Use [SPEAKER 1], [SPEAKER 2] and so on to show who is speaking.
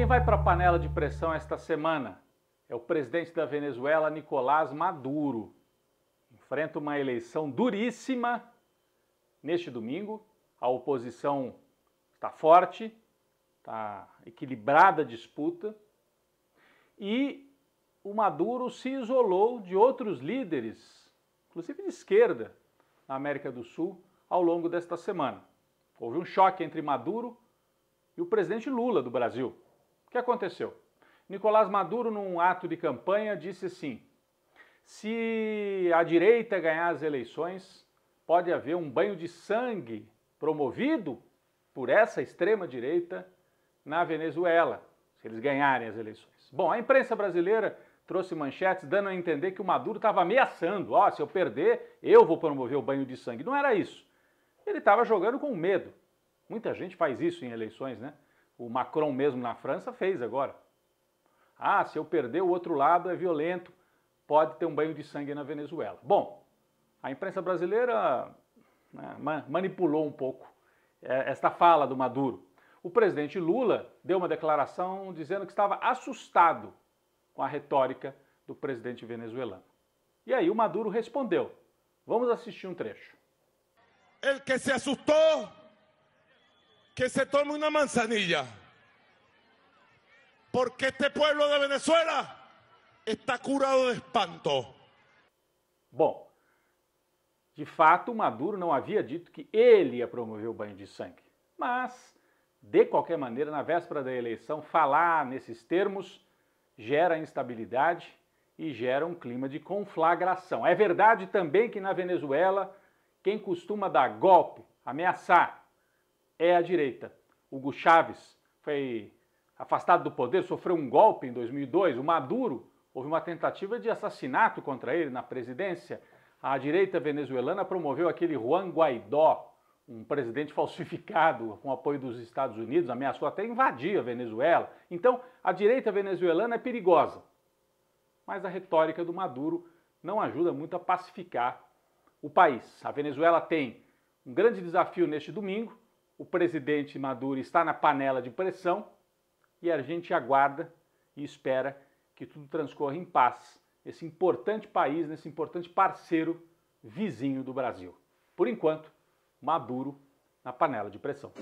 [SPEAKER 1] Quem vai para a panela de pressão esta semana? É o presidente da Venezuela, Nicolás Maduro. Enfrenta uma eleição duríssima neste domingo. A oposição está forte, está equilibrada a disputa. E o Maduro se isolou de outros líderes, inclusive de esquerda, na América do Sul, ao longo desta semana. Houve um choque entre Maduro e o presidente Lula do Brasil. O que aconteceu? Nicolás Maduro, num ato de campanha, disse assim: se a direita ganhar as eleições, pode haver um banho de sangue promovido por essa extrema-direita na Venezuela, se eles ganharem as eleições. Bom, a imprensa brasileira trouxe manchetes dando a entender que o Maduro estava ameaçando: ó, oh, se eu perder, eu vou promover o banho de sangue. Não era isso. Ele estava jogando com medo. Muita gente faz isso em eleições, né? O Macron mesmo na França fez agora. Ah, se eu perder o outro lado é violento, pode ter um banho de sangue na Venezuela. Bom, a imprensa brasileira né, manipulou um pouco é, esta fala do Maduro. O presidente Lula deu uma declaração dizendo que estava assustado com a retórica do presidente venezuelano. E aí o Maduro respondeu. Vamos assistir um trecho. Ele que se assustou que se tome una manzanilla. Porque este pueblo de Venezuela está curado de espanto. Bom, de fato, Maduro não havia dito que ele ia promover o banho de sangue. Mas, de qualquer maneira, na véspera da eleição, falar nesses termos gera instabilidade e gera um clima de conflagração. É verdade também que na Venezuela, quem costuma dar golpe, ameaçar é a direita. Hugo Chávez foi afastado do poder, sofreu um golpe em 2002. O Maduro, houve uma tentativa de assassinato contra ele na presidência. A direita venezuelana promoveu aquele Juan Guaidó, um presidente falsificado com apoio dos Estados Unidos, ameaçou até invadir a Venezuela. Então, a direita venezuelana é perigosa. Mas a retórica do Maduro não ajuda muito a pacificar o país. A Venezuela tem um grande desafio neste domingo, o presidente Maduro está na panela de pressão e a gente aguarda e espera que tudo transcorra em paz nesse importante país, nesse importante parceiro vizinho do Brasil. Por enquanto, Maduro na panela de pressão.